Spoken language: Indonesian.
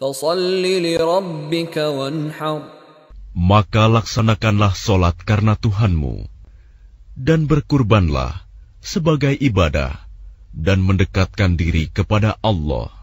Maka laksanakanlah solat karena Tuhanmu, dan berkurbanlah sebagai ibadah, dan mendekatkan diri kepada Allah.